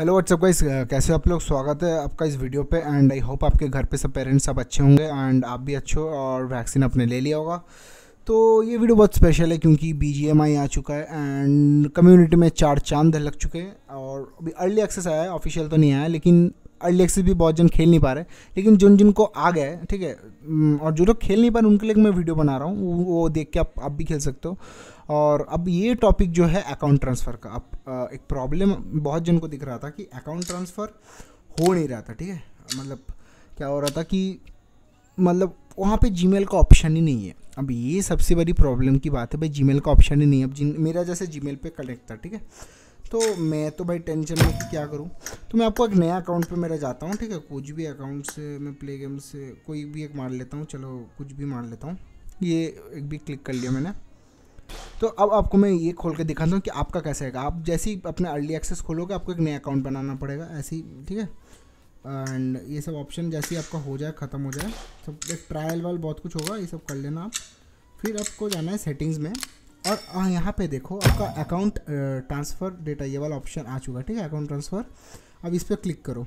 hello what's up guys कैसे आप लोग स्वागत है आपका इस वीडियो पे एंड आई होप आपके घर पे सब पेरेंट्स सब अच्छे होंगे एंड आप भी अच्छे हो और वैक्सीन आपने ले लिया होगा तो ये वीडियो बहुत स्पेशल है क्योंकि बीजीएमआई आ चुका है एंड कम्युनिटी में चार चांद लग चुके हैं और अभी अर्ली एक्सेस आया है ऑफिशियल तो नहीं आया लेकिन अर्ली एक्सेस भी बहुत जन खेल नहीं पा रहे लेकिन जिन जिनको आ गए ठीक है और जो लोग खेल नहीं पा रहे उनके लिए मैं वीडियो बना रहा हूँ वो देख के आप आप भी खेल सकते हो और अब ये टॉपिक जो है अकाउंट ट्रांसफ़र का अब एक प्रॉब्लम बहुत जन को दिख रहा था कि अकाउंट ट्रांसफ़र हो नहीं रहा था ठीक है मतलब क्या हो रहा था कि मतलब वहाँ पे जीमेल का ऑप्शन ही नहीं है अब ये सबसे बड़ी प्रॉब्लम की बात है भाई जीमेल का ऑप्शन ही नहीं है अब जिन मेरा जैसे जीमेल पे कनेक्ट था ठीक है तो मैं तो भाई टेंशन में क्या करूँ तो मैं आपको एक नया अकाउंट पे मेरा जाता हूँ ठीक है कुछ भी अकाउंट से मैं प्ले गेम से कोई भी एक मार लेता हूँ चलो कुछ भी मार लेता हूँ ये एक भी क्लिक कर लिया मैंने तो अब आपको मैं ये खोल के दिखाता हूँ कि आपका कैसे आएगा आप जैसे ही अपना अर्ली एक्सेस खोलोगे आपको एक नया अकाउंट बनाना पड़ेगा ऐसे ही ठीक है एंड ये सब ऑप्शन जैसे ही आपका हो जाए ख़त्म हो जाए सब एक ट्रायल वाल बहुत कुछ होगा ये सब कर लेना आप फिर आपको जाना है सेटिंग्स में और यहाँ पे देखो आपका अकाउंट ट्रांसफ़र डेटा ये वाला ऑप्शन आ चुका है ठीक है अकाउंट ट्रांसफ़र अब इस पर क्लिक करो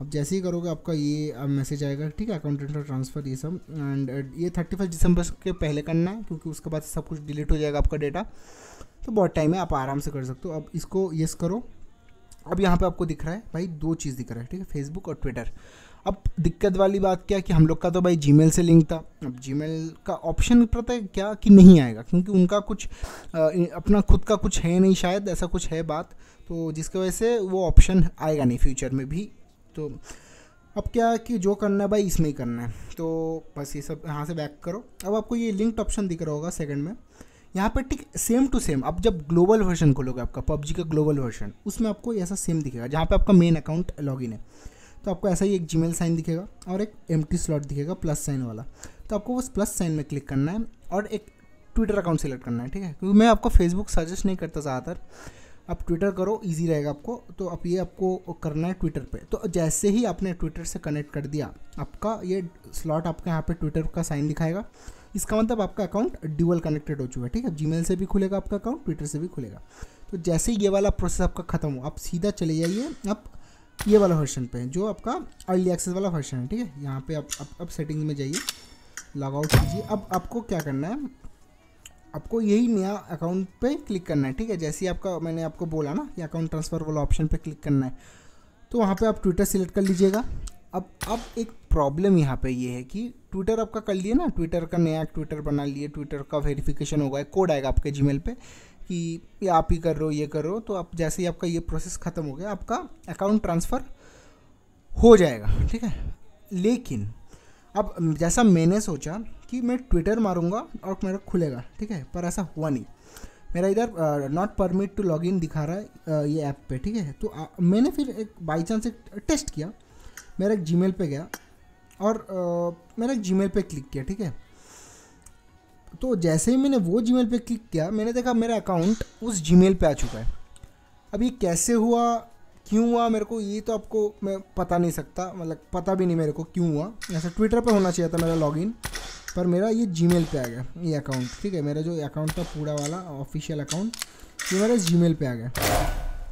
अब जैसे ही करोगे आपका ये मैसेज आएगा ठीक है अकाउंट ट्रांसफ़र ट्रांसफ़र ये सब एंड uh, ये थर्टी फर्स्ट दिसंबर के पहले करना है क्योंकि उसके बाद सब कुछ डिलीट हो जाएगा आपका डेटा तो बहुत टाइम है आप आराम से कर सकते हो अब इसको येस करो अब यहाँ पे आपको दिख रहा है भाई दो चीज़ दिख रहा है ठीक है फेसबुक और ट्विटर अब दिक्कत वाली बात क्या कि हम लोग का तो भाई जी से लिंक था अब जी का ऑप्शन पता है क्या कि नहीं आएगा क्योंकि उनका कुछ आ, uh, अपना खुद का कुछ है नहीं शायद ऐसा कुछ है बात तो जिसकी वजह से वो ऑप्शन आएगा नहीं फ्यूचर में भी तो अब क्या है कि जो करना है भाई इसमें ही करना है तो बस ये सब यहाँ से बैक करो अब आपको ये लिंक्ड ऑप्शन दिख रहा होगा सेकंड में यहाँ पर ठीक सेम टू सेम अब जब ग्लोबल वर्जन खोलोगे आपका पबजी का ग्लोबल वर्जन उसमें आपको ऐसा सेम दिखेगा जहाँ पे आपका मेन अकाउंट लॉग है तो आपको ऐसा ही एक जी साइन दिखेगा और एक एम स्लॉट दिखेगा प्लस साइन वाला तो आपको बस प्लस साइन में क्लिक करना है और एक ट्विटर अकाउंट सेलेक्ट करना है ठीक है क्योंकि मैं आपको फेसबुक सजेस्ट नहीं करता ज़्यादातर आप ट्विटर करो इजी रहेगा आपको तो आप ये आपको करना है ट्विटर पे तो जैसे ही आपने ट्विटर से कनेक्ट कर दिया आपका ये स्लॉट आपके यहाँ पे ट्विटर का साइन दिखाएगा इसका मतलब आपका अकाउंट ड्यूअल कनेक्टेड हो चुका है ठीक है जीमेल से भी खुलेगा आपका अकाउंट ट्विटर से भी खुलेगा तो जैसे ही ये वाला प्रोसेस आपका ख़त्म हो आप सीधा चले जाइए आप ये वाला वर्शन पे जो आपका अर्ली एक्सेस वाला वर्षन है ठीक है यहाँ पे आप अब सेटिंग में जाइए लॉग आउट कीजिए अब आपको क्या करना है आपको यही नया अकाउंट पे क्लिक करना है ठीक है जैसे ही आपका मैंने आपको बोला ना ये अकाउंट ट्रांसफ़र वाला ऑप्शन पे क्लिक करना है तो वहाँ पे आप ट्विटर सेलेक्ट कर लीजिएगा अब अब एक प्रॉब्लम यहाँ पे ये है कि ट्विटर आपका कर लिए ना ट्विटर का नया ट्विटर बना लिए ट्विटर का वेरिफिकेशन होगा कोड आएगा आपके जी पे कि ये आप ही कर रहे हो ये कर रहे हो तो आप जैसे ही आपका ये प्रोसेस ख़त्म हो गया आपका अकाउंट ट्रांसफ़र हो जाएगा ठीक है लेकिन अब जैसा मैंने सोचा कि मैं ट्विटर मारूंगा और मेरा खुलेगा ठीक है पर ऐसा हुआ नहीं मेरा इधर not permit to log in दिखा रहा है ये ऐप पे ठीक है तो आ, मैंने फिर एक बाई चांस एक टेस्ट किया मेरा एक जी मेल पर गया और आ, मैंने एक जी पर क्लिक किया ठीक है तो जैसे ही मैंने वो जी मेल पर क्लिक किया मैंने देखा मेरा अकाउंट उस जी मेल पर आ चुका है अब ये कैसे हुआ क्यों हुआ मेरे को ये तो आपको मैं पता नहीं सकता मतलब पता भी नहीं मेरे को क्यों हुआ ऐसा ट्विटर पर होना चाहिए था मेरा लॉगिन पर मेरा ये जी पर आ गया ये अकाउंट ठीक है मेरा जो अकाउंट था पूरा वाला ऑफिशियल अकाउंट ये मेरा जी पर आ गया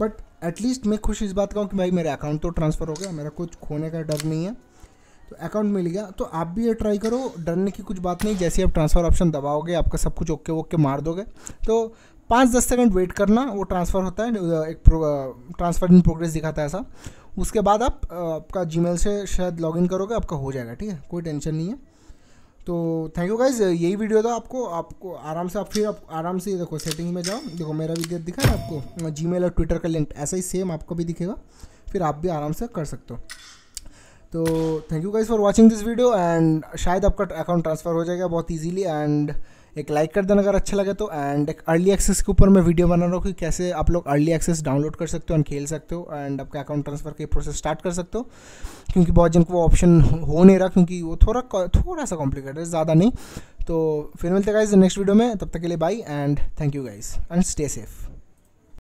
बट एटलीस्ट मैं खुश इस बात का हूँ कि भाई मेरा अकाउंट तो ट्रांसफ़र हो गया मेरा कुछ खोने का डर नहीं है तो अकाउंट मिल गया तो आप भी ये ट्राई करो डरने की कुछ बात नहीं जैसे आप ट्रांसफ़र ऑप्शन दबाओगे आपका सब कुछ ओके ओके मार दोगे तो पाँच दस सेकंड वेट करना वो ट्रांसफ़र होता है एक ट्रांसफ़र इन प्रोग्रेस दिखाता है ऐसा उसके बाद आप आपका जी से शायद लॉगिन करोगे आपका हो जाएगा ठीक है कोई टेंशन नहीं है तो थैंक यू गाइज यही वीडियो था आपको आपको आराम से आप फिर आप आराम से देखो सेटिंग में जाओ देखो मेरा भी दिखा है आपको जी और ट्विटर का लिंक ऐसा ही सेम आपको भी दिखेगा फिर आप भी आराम से कर सकते हो तो thank you guys for watching this video and शायद आपका अकाउंट ट्रांसफ़र हो जाएगा बहुत ईजीली एंड एक लाइक कर देना अगर अच्छा लगे तो एंड एक अर्ली एक्सेस के ऊपर मैं वीडियो बना रहा हूँ कि कैसे आप लोग अर्ली एक्सेस डाउनलोड कर सकते हो एंड खेल सकते हो एंड आपका अकाउंट ट्रांसफर के प्रोसेस स्टार्ट कर सकते हो क्योंकि बहुत जिनको वो ऑप्शन हो नहीं रहा क्योंकि वो थोड़ा थोड़ा सा कॉम्प्लिकेटेड है ज़्यादा नहीं तो फिर मिलते गाइज नेक्स्ट वीडियो में तब तक के लिए bye and thank you guys and stay safe